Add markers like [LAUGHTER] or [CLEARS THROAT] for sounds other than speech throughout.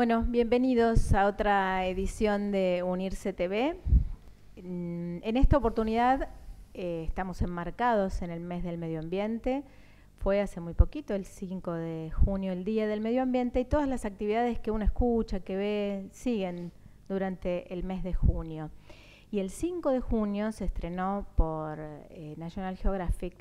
Bueno, bienvenidos a otra edición de Unirse TV. Mm, en esta oportunidad eh, estamos enmarcados en el mes del medio ambiente. Fue hace muy poquito, el 5 de junio, el Día del Medio Ambiente, y todas las actividades que uno escucha, que ve, siguen durante el mes de junio. Y el 5 de junio se estrenó por eh, National Geographic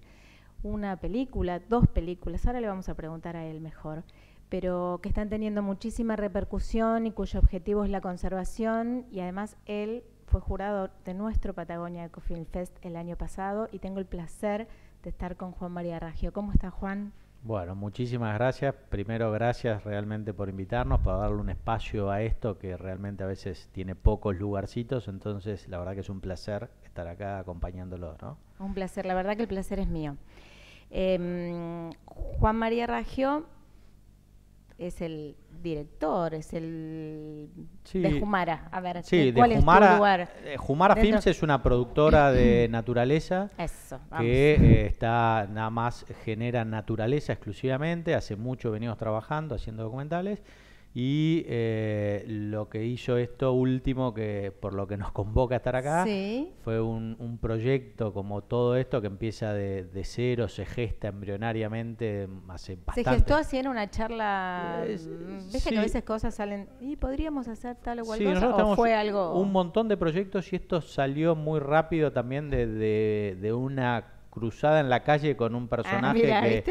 una película, dos películas, ahora le vamos a preguntar a él mejor, pero que están teniendo muchísima repercusión y cuyo objetivo es la conservación. Y además él fue jurado de nuestro Patagonia Ecofilm Fest el año pasado y tengo el placer de estar con Juan María Ragio ¿Cómo está Juan? Bueno, muchísimas gracias. Primero, gracias realmente por invitarnos, para darle un espacio a esto que realmente a veces tiene pocos lugarcitos. Entonces, la verdad que es un placer estar acá acompañándolos, ¿no? Un placer, la verdad que el placer es mío. Em, Juan María Ragio es el director, es el de Jumara. A ver, ¿cuál es tu lugar? Eh, Jumara Films es una productora de [CLEARS THROAT] naturaleza Eso, que eh, está nada más genera naturaleza exclusivamente. Hace mucho venimos trabajando haciendo documentales y eh, lo que hizo esto último, que por lo que nos [LAUGHS] convoca a estar acá, fue un, proyecto como todo esto que empieza de, cero, se gesta embrionariamente mm, hace bastante. Se gestó así en una charla. es mm, que a veces cosas salen y podríamos hacer tal o cual cosa. ¿O fue algo. Un montón de proyectos y esto salió muy rápido también de, de una cruzada en la calle con un ah, personaje que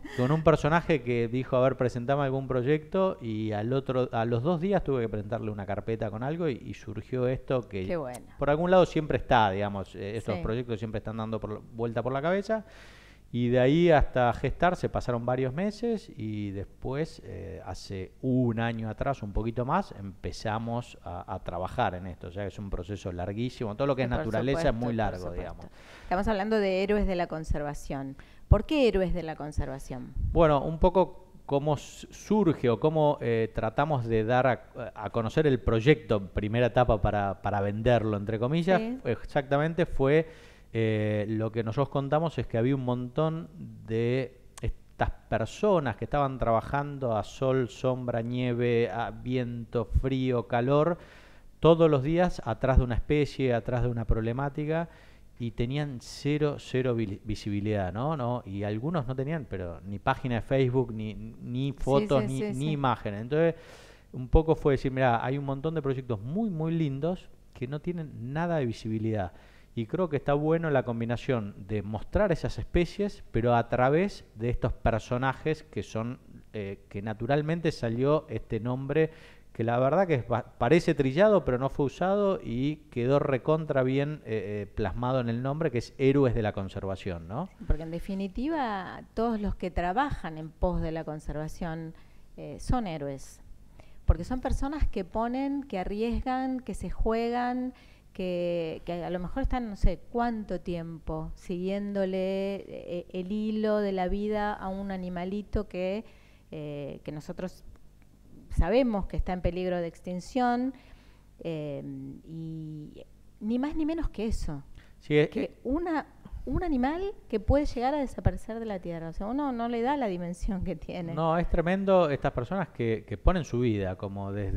[LAUGHS] con un personaje que dijo a ver presentame algún proyecto y al otro a los dos días tuve que presentarle una carpeta con algo y, surgió esto que por algún lado siempre está digamos eh, esos proyectos siempre están dando vuelta por la cabeza y de ahí hasta gestar se pasaron varios meses y después, eh, hace un año atrás, un poquito más, empezamos a, trabajar en esto. O sea, es un proceso larguísimo. Todo lo que es naturaleza es muy largo, digamos. Estamos hablando de héroes de la conservación. ¿Por qué héroes de la conservación? Bueno, un poco cómo surge o cómo eh, tratamos de dar a, conocer el proyecto, primera etapa para, venderlo, entre comillas, exactamente fue eh, lo que nosotros contamos es que había un montón de estas personas que estaban trabajando a sol, sombra, nieve, a viento, frío, calor, todos los días atrás de una especie, atrás de una problemática y tenían cero, cero visibilidad, ¿no? ¿no? Y algunos no tenían, pero ni página de Facebook, ni, fotos, ni, ni imágenes. Entonces, un poco fue decir, mira, hay un montón de proyectos muy, muy lindos que no tienen nada de visibilidad. Y creo que está bueno la combinación de mostrar esas especies, pero a través de estos personajes que son, eh, que naturalmente salió este nombre, que la verdad que parece trillado, pero no fue usado y quedó recontra bien eh, eh, plasmado en el nombre, que es Héroes de la Conservación, ¿no? Porque en definitiva, todos los que trabajan en pos de la conservación son héroes, porque son personas que ponen, que arriesgan, que se juegan que, a lo mejor están no sé cuánto tiempo siguiéndole eh, eh, el hilo de la vida a un animalito que, eh, nosotros sabemos que está en peligro de extinción y ni más ni menos que eso. Sí, es que una, un animal que puede llegar a desaparecer de la Tierra. O sea, uno no le da la dimensión que tiene. No, es tremendo estas personas que, ponen su vida, como desde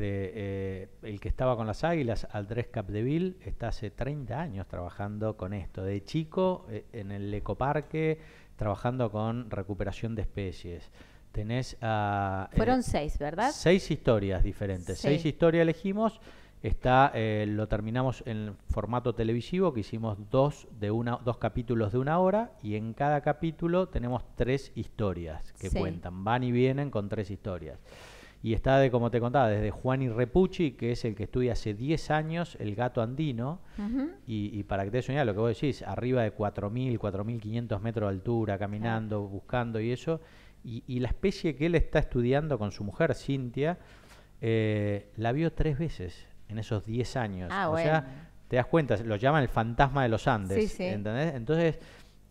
eh, el que estaba con las águilas, Andrés Capdeville, está hace 30 años trabajando con esto. De chico, eh, en el ecoparque, trabajando con recuperación de especies. Tenés eh, Fueron seis, ¿verdad? Seis historias diferentes. Seis historias elegimos Está, eh, lo terminamos en formato televisivo, que hicimos dos, de una, dos capítulos de una hora y en cada capítulo tenemos tres historias que cuentan, van y vienen con tres historias. Y está, de, como te contaba, desde Juan y Repucci, que es el que estudia hace 10 años el gato andino. y, para que te soñes lo que vos decís, arriba de 4.000, 4.500 metros de altura, caminando, buscando y eso. Y, la especie que él está estudiando con su mujer, Cintia, eh, la vio tres veces en esos 10 años. Ah, o sea, te das cuenta, lo llaman el fantasma de los Andes. ¿entendés? Entonces,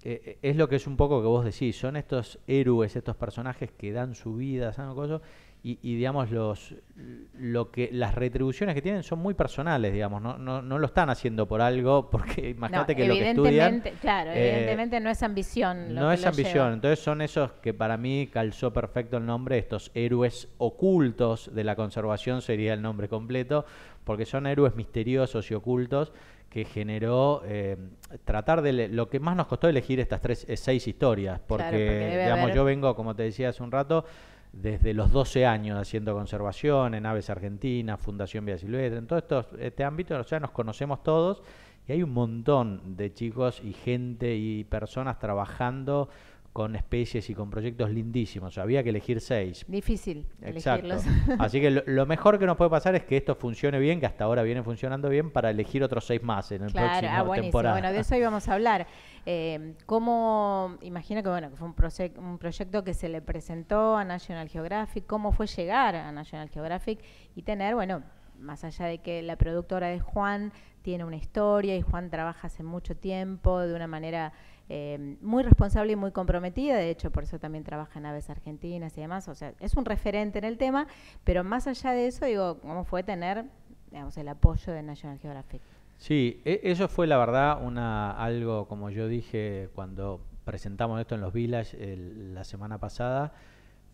eh, eh, es lo que es un poco que vos decís, son estos héroes, estos personajes que dan su vida, ¿saben? Cosas, y, digamos los lo que las retribuciones que tienen son muy personales digamos no no, no lo están haciendo por algo [LAUGHS] porque imagínate que lo que estudian claro eh, evidentemente no es ambición no es ambición entonces son esos que para mí calzó perfecto el nombre estos héroes ocultos de la conservación sería el nombre completo porque son héroes misteriosos y ocultos que generó eh, tratar de lo que más nos costó elegir estas tres eh, seis historias porque, digamos yo vengo como te decía hace un rato desde los 12 años haciendo conservación en Aves Argentinas, Fundación Vía Silvestre, en todo este ámbito, o sea, nos conocemos todos y hay un montón de chicos y gente y personas trabajando con especies y con proyectos lindísimos. Había que elegir seis. Difícil elegirlos. [LAUGHS] Así que lo, mejor que nos puede pasar es que esto funcione bien, que hasta ahora viene funcionando bien, para elegir otros seis más en el ah, próximo Bueno, de eso hoy [LAUGHS] vamos a hablar. Eh, ¿Cómo, imagino que bueno, que fue un, un proyecto que se le presentó a National Geographic, cómo fue llegar a National Geographic y tener, bueno, más allá de que la productora de Juan tiene una historia y Juan trabaja hace mucho tiempo de una manera Em, muy responsable y muy comprometida, de hecho por eso también trabaja en Aves Argentinas y demás, o sea, es un referente en el tema, pero más allá de eso, digo, ¿cómo fue tener el apoyo de National Geographic? Sí, e, eso fue la verdad una algo, como yo dije cuando presentamos esto en los Village la semana pasada,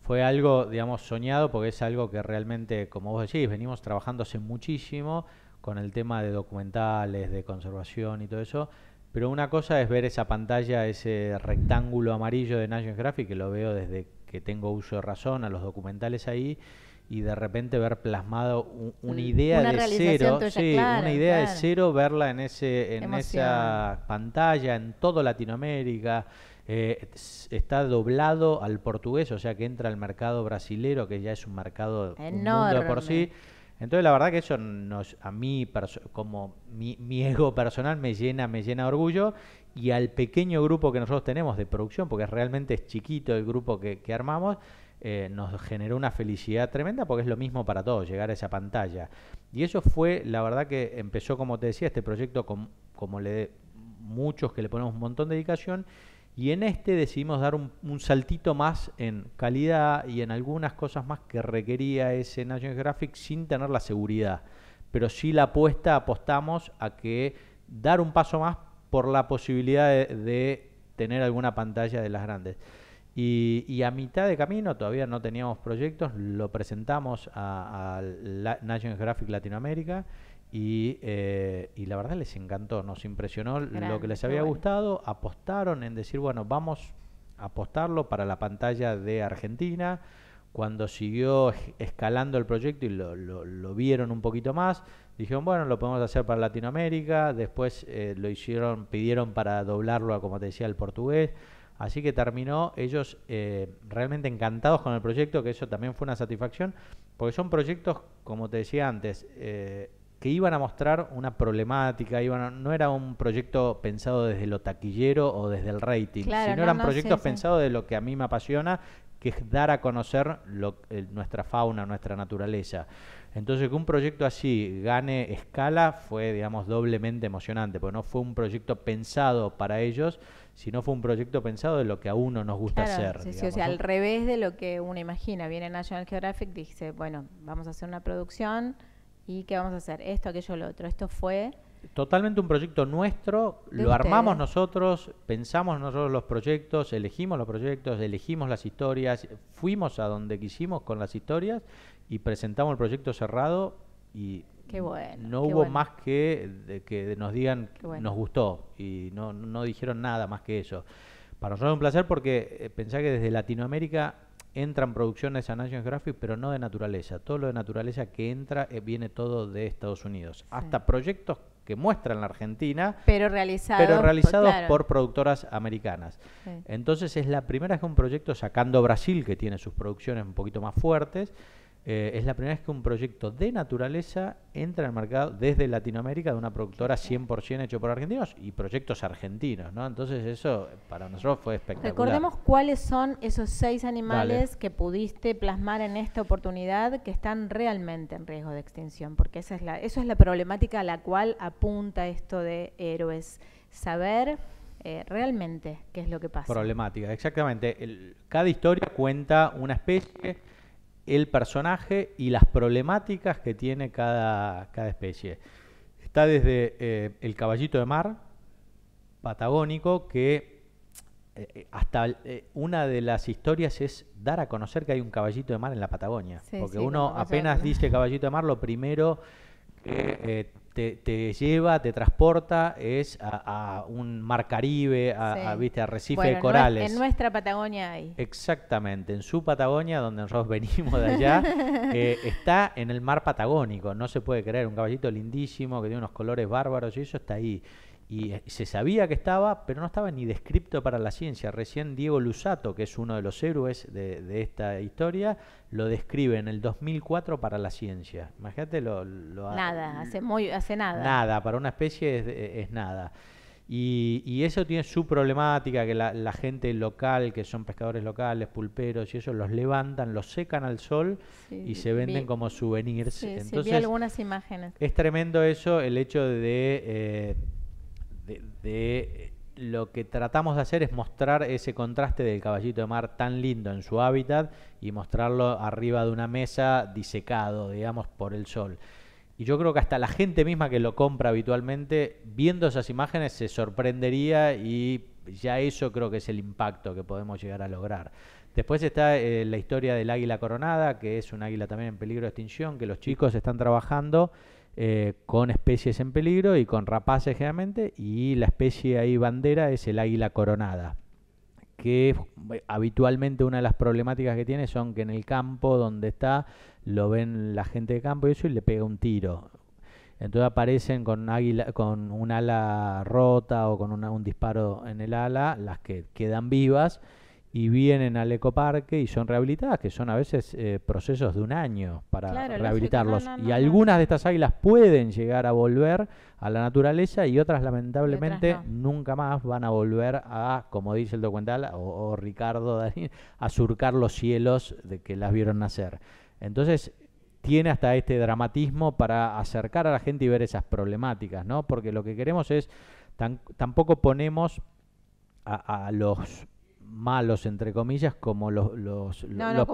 fue algo, digamos, soñado porque es algo que realmente, como vos decís, venimos trabajando muchísimo con el tema de documentales, de conservación y todo eso. Pero una cosa es ver esa pantalla, ese rectángulo amarillo de National Graphic, que lo veo desde que tengo uso de razón, a los documentales ahí, y de repente ver plasmado una idea de cero, sí, una idea de cero, verla en ese, en esa pantalla, en toda Latinoamérica. Eh, está doblado al portugués, o sea que entra al mercado brasilero, que ya es un mercado mundo por sí. Entonces la verdad que eso nos, a mí, como mi, ego personal me llena, me llena de orgullo y al pequeño grupo que nosotros tenemos de producción, porque realmente es chiquito el grupo que, armamos, eh, nos generó una felicidad tremenda porque es lo mismo para todos, llegar a esa pantalla. Y eso fue, la verdad que empezó, como te decía, este proyecto con, como le muchos que le ponemos un montón de dedicación y en este decidimos dar un, saltito más en calidad y en algunas cosas más que requería ese National Geographic sin tener la seguridad. Pero sí la apuesta, apostamos a que dar un paso más por la posibilidad de, tener alguna pantalla de las grandes. Y, a mitad de camino, todavía no teníamos proyectos, lo presentamos a, National Geographic Latinoamérica eh, y, la verdad les encantó, nos impresionó lo que les había gustado, apostaron en decir, bueno, vamos a apostarlo para la pantalla de Argentina, cuando siguió escalando el proyecto y lo, vieron un poquito más, dijeron, bueno, lo podemos hacer para Latinoamérica, después eh, lo hicieron, pidieron para doblarlo a, como te decía, el portugués, así que terminó ellos eh, realmente encantados con el proyecto, que eso también fue una satisfacción, porque son proyectos, como te decía antes, que iban a mostrar una problemática, iban no era un proyecto pensado desde lo taquillero o desde el rating, sino eran proyectos pensados de lo que a mí me apasiona, que es dar a conocer lo, nuestra fauna, nuestra naturaleza. Entonces que un proyecto así gane escala fue, digamos, doblemente emocionante, porque no fue un proyecto pensado para ellos, sino fue un proyecto pensado de lo que a uno nos gusta hacer. Sí, o sea, al revés de lo que uno imagina. Viene National Geographic, dice, bueno, vamos a hacer una producción y qué vamos a hacer, esto, aquello, lo otro. Esto fue... Totalmente un proyecto nuestro, lo armamos nosotros, pensamos nosotros los proyectos, elegimos los proyectos, elegimos las historias, fuimos a donde quisimos con las historias y presentamos el proyecto cerrado y qué bueno, no hubo más que que nos digan que nos gustó y no, dijeron nada más que eso. Para nosotros es un placer porque eh, pensé que desde Latinoamérica entran producciones a Nations Geographic, pero no de naturaleza. Todo lo de naturaleza que entra eh, viene todo de Estados Unidos. Hasta proyectos que muestran la Argentina, pero realizados, pero realizados por productoras americanas. Entonces es la primera vez que un proyecto, sacando Brasil, que tiene sus producciones un poquito más fuertes, eh, es la primera vez que un proyecto de naturaleza entra al mercado desde Latinoamérica de una productora 100% hecho por argentinos y proyectos argentinos, ¿no? Entonces eso para nosotros fue espectacular. Recordemos cuáles son esos seis animales que pudiste plasmar en esta oportunidad que están realmente en riesgo de extinción, porque esa es la, eso es la problemática a la cual apunta esto de héroes. Saber eh, realmente qué es lo que pasa. Problemática, exactamente. cada historia cuenta una especie el personaje y las problemáticas que tiene cada, cada especie. Está desde eh, el caballito de mar patagónico, que eh, hasta eh, una de las historias es dar a conocer que hay un caballito de mar en la Patagonia. porque uno apenas dice caballito de mar, lo primero eh, eh te, lleva, te transporta, es a, un mar Caribe, a, sí. a de corales. En nuestra Patagonia hay. Exactamente, en su Patagonia, donde nosotros [LAUGHS] venimos de allá, eh, está en el mar patagónico, no se puede creer, un caballito lindísimo que tiene unos colores bárbaros y eso está ahí y eh, se sabía que estaba, pero no estaba ni descrito para la ciencia. Recién Diego Lusato, que es uno de los héroes de, esta historia, lo describe en el 2004 para la ciencia. Imagínate lo... lo nada, hace, muy, hace nada. Nada, para una especie es, nada. Y, eso tiene su problemática, que la, gente local, que son pescadores locales, pulperos y eso, los levantan, los secan al sol y se venden como souvenirs. Sí, Entonces, sí, vi algunas imágenes. Es tremendo eso, el hecho de... Eh, de, lo que tratamos de hacer es mostrar ese contraste del caballito de mar tan lindo en su hábitat y mostrarlo arriba de una mesa disecado, digamos, por el sol. Y yo creo que hasta la gente misma que lo compra habitualmente, viendo esas imágenes, se sorprendería y ya eso creo que es el impacto que podemos llegar a lograr. Después está eh, la historia del águila coronada, que es un águila también en peligro de extinción, que los chicos están trabajando eh, con especies en peligro y con rapaces generalmente, y la especie ahí bandera es el águila coronada que habitualmente una de las problemáticas que tiene son que en el campo donde está lo ven la gente de campo y eso y le pega un tiro. Entonces aparecen con, águila, con un ala rota o con un disparo en el ala, las que quedan vivas y vienen al ecoparque y son rehabilitadas, que son a veces eh, procesos de un año para rehabilitarlos. y algunas de estas águilas pueden llegar a volver a la naturaleza y otras lamentablemente nunca más van a volver a, como dice el documental o, Ricardo a surcar los cielos de que las vieron nacer. Entonces, tiene hasta este dramatismo para acercar a la gente y ver esas problemáticas, ¿no? Porque lo que queremos es, tampoco ponemos a los malos, entre comillas, como los, los,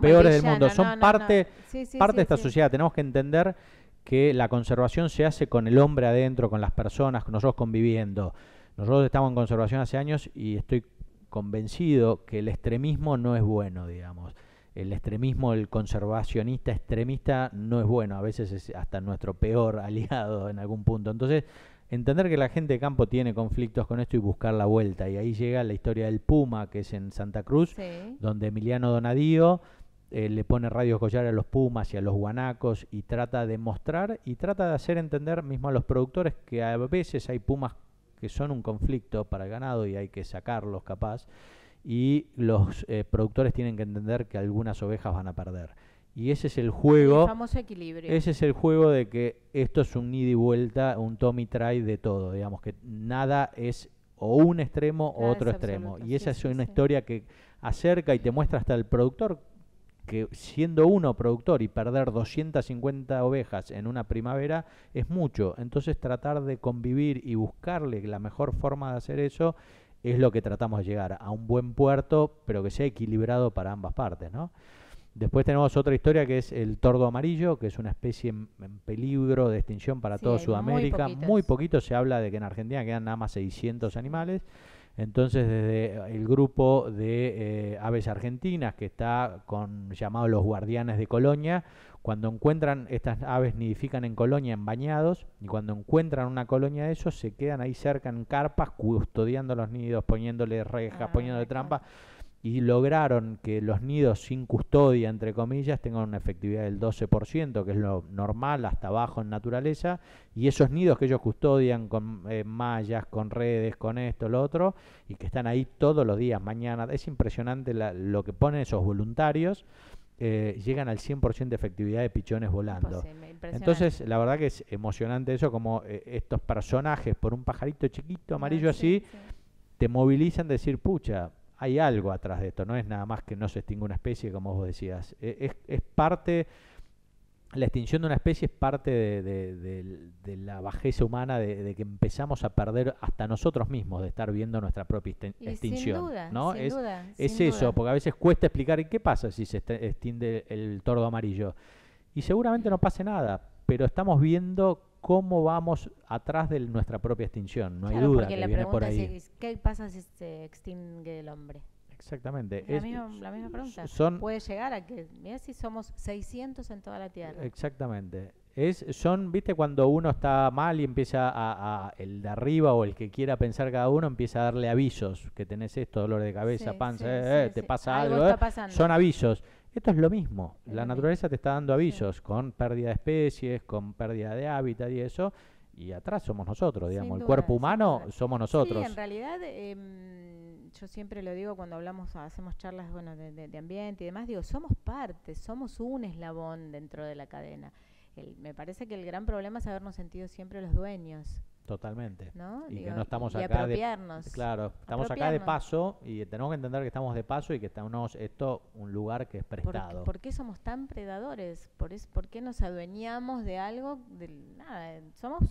peores del mundo. Son parte, parte de esta sociedad. Tenemos que entender que la conservación se hace con el hombre adentro, con las personas, con nosotros conviviendo. Nosotros estamos en conservación hace años y estoy convencido que el extremismo no es bueno, digamos. El extremismo, el conservacionista extremista no es bueno, a veces es hasta nuestro peor [LAUGHS] aliado en algún punto. Entonces, entender que la gente de campo tiene conflictos con esto y buscar la vuelta. Y ahí llega la historia del Puma, que es en Santa Cruz, donde Emiliano Donadío eh, le pone radios collar a los Pumas y a los guanacos y trata de mostrar y trata de hacer entender mismo a los productores que a veces hay Pumas que son un conflicto para el ganado y hay que sacarlos capaz. Y los eh, productores tienen que entender que algunas ovejas van a perder y ese es el juego. Ese es el juego de que esto es un ida y vuelta, un Tommy try de todo, digamos, que nada es o un extremo o otro extremo. y esa es una historia que acerca y te muestra hasta el productor que siendo uno productor y perder 250 ovejas en una primavera es mucho. Entonces tratar de convivir y buscarle la mejor forma de hacer eso es lo que tratamos de llegar a un buen puerto, pero que sea equilibrado para ambas partes, ¿no? Después tenemos otra historia que es el tordo amarillo, que es una especie en, peligro de extinción para toda Sudamérica. Muy, poquito se habla de que en Argentina quedan nada más 600 animales. Entonces, desde el grupo de eh, aves argentinas que está con llamado los guardianes de Colonia, cuando encuentran estas aves nidifican en Colonia en bañados y cuando encuentran una colonia de esos se quedan ahí cerca en carpas custodiando los nidos, poniéndole rejas, ah, poniéndole trampas y lograron que los nidos sin custodia, entre comillas, tengan una efectividad del 12%, que es lo normal, hasta abajo en naturaleza, y esos nidos que ellos custodian con eh, mallas, con redes, con esto, lo otro, y que están ahí todos los días, mañana, es impresionante lo que ponen esos voluntarios. Eh, llegan al 100% de efectividad de pichones volando. Entonces, la verdad que es emocionante eso, como eh, estos personajes por un pajarito chiquito, amarillo así, te movilizan a decir, pucha, hay algo atrás de esto, no es nada más que no se extinga una especie, como vos decías. E, es, parte, la extinción de una especie es parte de, la bajeza humana, de, que empezamos a perder hasta nosotros mismos de estar viendo nuestra propia extinción. Sin duda, ¿no? sin es, es eso, porque a veces cuesta explicar qué pasa si se extiende el tordo amarillo. Y seguramente no pase nada, pero estamos viendo cómo vamos atrás de nuestra propia extinción. No hay duda. que la es, ¿qué pasa si se extingue el hombre? Exactamente. La, misma, la misma, pregunta. Puede llegar a que, mira si somos 600 en toda la Tierra. Exactamente. Es, son, viste, cuando uno está mal y empieza a, el de arriba o el que quiera pensar cada uno empieza a darle avisos, que tenés esto, dolor de cabeza, panza, eh, eh, te pasa algo. Eh, son avisos. Esto es lo mismo. La naturaleza te está dando avisos con pérdida de especies, con pérdida de hábitat y eso. Y atrás somos nosotros, digamos. el cuerpo humano somos nosotros. Sí, en realidad, em, yo siempre lo digo cuando hablamos, hacemos charlas bueno, de, de, ambiente y demás, digo, somos parte, somos un eslabón dentro de la cadena. me parece que el gran problema es habernos sentido siempre los dueños Totalmente. Y que no estamos acá. de, claro, estamos acá de paso y tenemos que entender que estamos de paso y que estamos esto un lugar que es prestado. ¿Por, qué somos tan predadores? ¿Por, es, ¿Por qué nos adueñamos de algo? De, nada, somos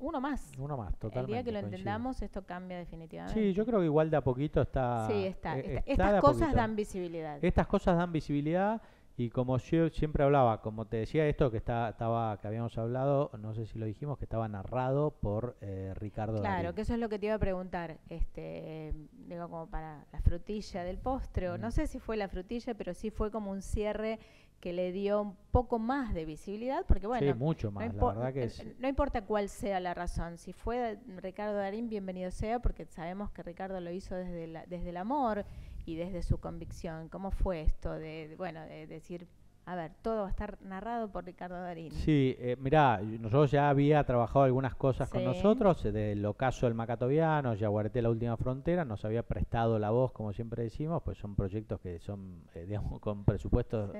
uno más. Uno más, totalmente. El día que lo entendamos, esto cambia definitivamente. Sí, yo creo que igual de a poquito está. Sí, está. Eh, estas cosas dan visibilidad. Estas cosas dan visibilidad y como yo siempre hablaba, como te decía esto que estaba, que habíamos hablado, no sé si lo dijimos, que estaba narrado por eh, Ricardo. Claro, que eso es lo que te iba a preguntar, este, digo como para la frutilla del postre, no sé si fue la frutilla, pero sí fue como un cierre que le dio un poco más de visibilidad, porque bueno, sí, mucho más, la verdad que eh, no importa cuál sea la razón, si fue Ricardo Darín, bienvenido sea, porque sabemos que Ricardo lo hizo desde, desde el amor y desde su convicción. ¿Cómo fue esto de, bueno, de decir, a ver, todo va a estar narrado por Ricardo Darín? Sí, eh, mirá, nosotros ya había trabajado algunas cosas con nosotros, desde eh, el ocaso del Macatoviano, guardé la última frontera, nos había prestado la voz, como siempre decimos, pues son proyectos que son, eh, [LAUGHS] digamos, con presupuestos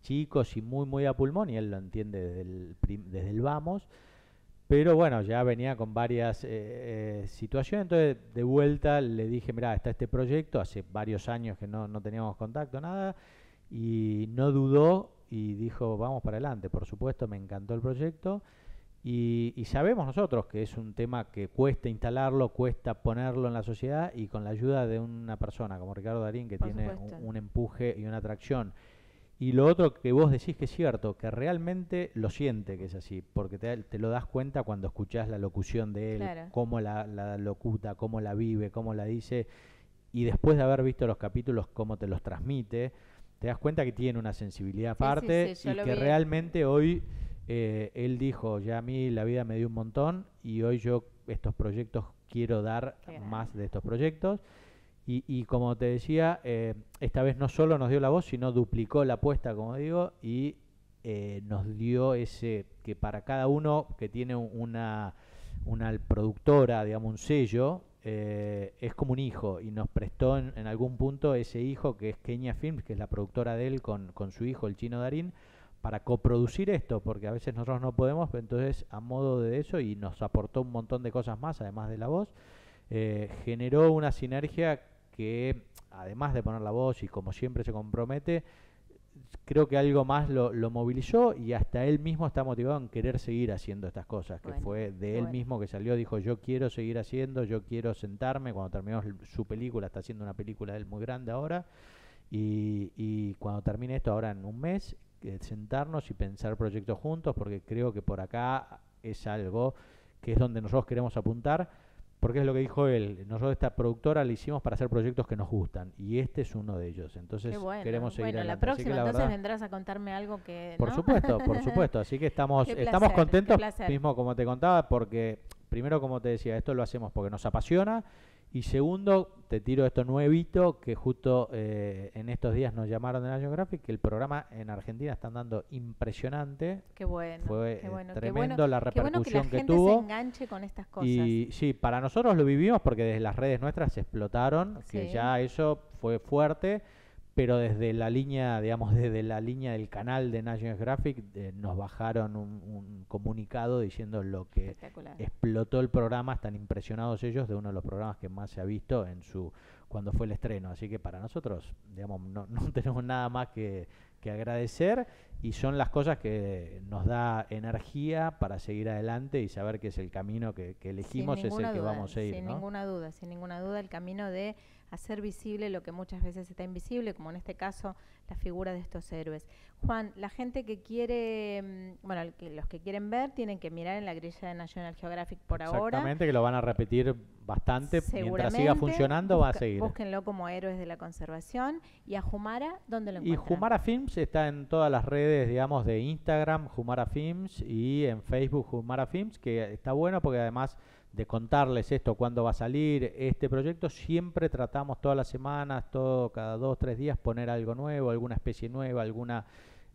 chicos y muy, muy a pulmón, y él lo entiende desde el, desde el vamos. Pero bueno, ya venía con varias eh, eh, situaciones, entonces de vuelta le dije, mira, está este proyecto, hace varios años que no, no teníamos contacto, nada, y no dudó y dijo, vamos para adelante, por supuesto, me encantó el proyecto. Y, sabemos nosotros que es un tema que cuesta instalarlo, cuesta ponerlo en la sociedad y con la ayuda de una persona como Ricardo Darín que tiene un, empuje y una atracción y lo otro que vos decís que es cierto, que realmente lo siente que es así, porque te, lo das cuenta cuando escuchás la locución de él, cómo la, locuta, cómo la vive, cómo la dice, y después de haber visto los capítulos, cómo te los transmite, te das cuenta que tiene una sensibilidad aparte y que realmente hoy eh, él dijo, ya a mí la vida me dio un montón y hoy yo estos proyectos quiero dar más de estos proyectos y, como te decía, eh, esta vez no solo nos dio la voz, sino duplicó la apuesta, como digo, y eh, nos dio ese que para cada uno que tiene una, una productora, digamos, un sello, eh, es como un hijo y nos prestó en, algún punto ese hijo que es Kenya Films, que es la productora de él con, su hijo, el chino Darín, para coproducir esto, porque a veces nosotros no podemos, entonces a modo de eso y nos aportó un montón de cosas más, además de la voz, generó una sinergia que, además de poner la voz y como siempre se compromete, creo que algo más lo, movilizó y hasta él mismo está motivado en querer seguir haciendo estas cosas, que fue de él mismo que salió, dijo yo quiero seguir haciendo, yo quiero sentarme, cuando terminó su película, está haciendo una película él muy grande ahora, y, cuando termine esto ahora en un mes, eh, sentarnos y pensar proyectos juntos, porque creo que por acá es algo que es donde nosotros queremos apuntar porque es lo que dijo él, nosotros esta productora la hicimos para hacer proyectos que nos gustan y este es uno de ellos. Entonces queremos seguir bueno, la próxima entonces vendrás a contarme algo que Por supuesto, por [LAUGHS] supuesto, así que estamos estamos contentos mismo como te contaba porque primero como te decía, esto lo hacemos porque nos apasiona y segundo, te tiro esto nuevito, que justo eh, en estos días nos llamaron de National Graphic, que el programa en Argentina está andando impresionante. Qué bueno. Fue eh, tremendo la repercusión qué bueno que, tuvo. se enganche con estas cosas. Y sí, para nosotros lo vivimos porque desde las redes nuestras se explotaron, que ya eso fue fuerte pero desde la línea, digamos, [LAUGHS] desde la línea del canal de National Graphic eh, nos bajaron un, comunicado diciendo lo que explotó el programa, están impresionados ellos de uno de los programas que más se ha visto en su cuando fue el estreno, así que para nosotros, digamos, no, [LAUGHS] tenemos nada más que, agradecer y son las cosas que nos da energía para seguir adelante y saber que es el camino que, elegimos, es el que vamos a ir. Sin ninguna duda, sin ninguna duda, el camino de hacer visible lo que muchas veces está invisible, como en este caso la figura de estos héroes. Juan, la gente que quiere, mm, bueno, los que quieren ver tienen que mirar en la grilla de National Geographic por ahora. Exactamente, que lo van a repetir bastante. Mientras siga funcionando va a seguir. Búsquenlo como Héroes de la Conservación. ¿Y a Jumara dónde lo encuentran? Y Jumara Films está en todas las redes, digamos, de Instagram, Jumara Films, y en Facebook, Jumara Films, que está bueno porque además de contarles esto, cuándo va a salir este proyecto, siempre tratamos todas las semanas, todo, cada dos, tres días, poner algo nuevo, alguna especie nueva, alguna,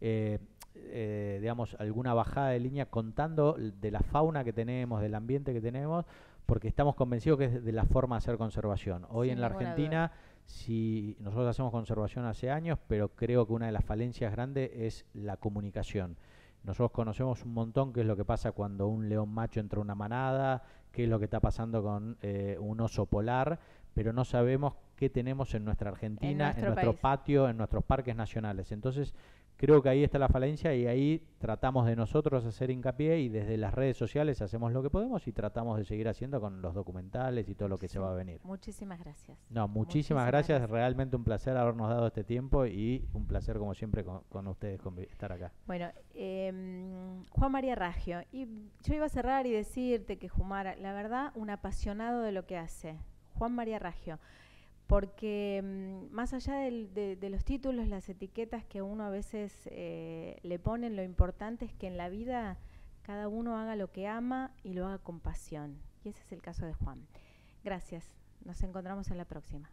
eh, eh, digamos, alguna bajada de línea contando de la fauna que tenemos, del ambiente que tenemos, porque estamos convencidos que es de la forma de hacer conservación. Hoy en la Argentina, si nosotros hacemos conservación hace años, pero creo que una de las falencias grandes es la comunicación. Nosotros conocemos un montón qué es lo que pasa cuando un león macho entra a una manada, qué es lo que está pasando con eh, un oso polar, pero no sabemos qué tenemos en nuestra Argentina, en nuestro, en nuestro patio, en nuestros parques nacionales. Entonces, Creo que ahí está la falencia y ahí tratamos de nosotros hacer hincapié y desde las redes sociales hacemos lo que podemos y tratamos de seguir haciendo con los documentales y todo lo que se va a venir. Muchísimas gracias. No, muchísimas, gracias. Realmente un placer habernos dado este tiempo y un placer como siempre con, con ustedes estar acá. Bueno, em, Juan María Raggio, y yo iba a cerrar y decirte que Jumara, la verdad, un apasionado de lo que hace. Juan María Raggio porque mm, más allá de, los títulos, las etiquetas que uno a veces eh, le ponen, lo importante es que en la vida cada uno haga lo que ama y lo haga con pasión. Y ese es el caso de Juan. Gracias. Nos encontramos en la próxima.